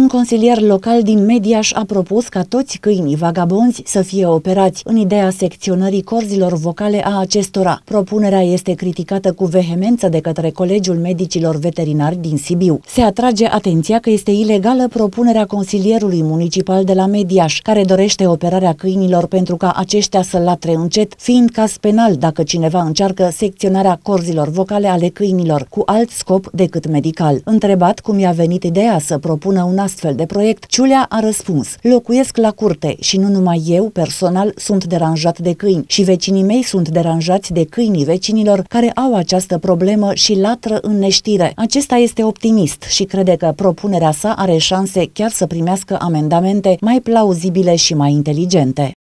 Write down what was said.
Un consilier local din Mediaș a propus ca toți câinii vagabonzi să fie operați în ideea secționării corzilor vocale a acestora. Propunerea este criticată cu vehemență de către Colegiul Medicilor Veterinari din Sibiu. Se atrage atenția că este ilegală propunerea consilierului municipal de la Mediaș, care dorește operarea câinilor pentru ca aceștia să latre încet, fiind caz penal dacă cineva încearcă secționarea corzilor vocale ale câinilor cu alt scop decât medical. Întrebat cum i-a venit ideea să propună un astfel de proiect, Ciulea a răspuns, locuiesc la curte și nu numai eu personal sunt deranjat de câini și vecinii mei sunt deranjați de câinii vecinilor care au această problemă și latră în neștire. Acesta este optimist și crede că propunerea sa are șanse chiar să primească amendamente mai plauzibile și mai inteligente.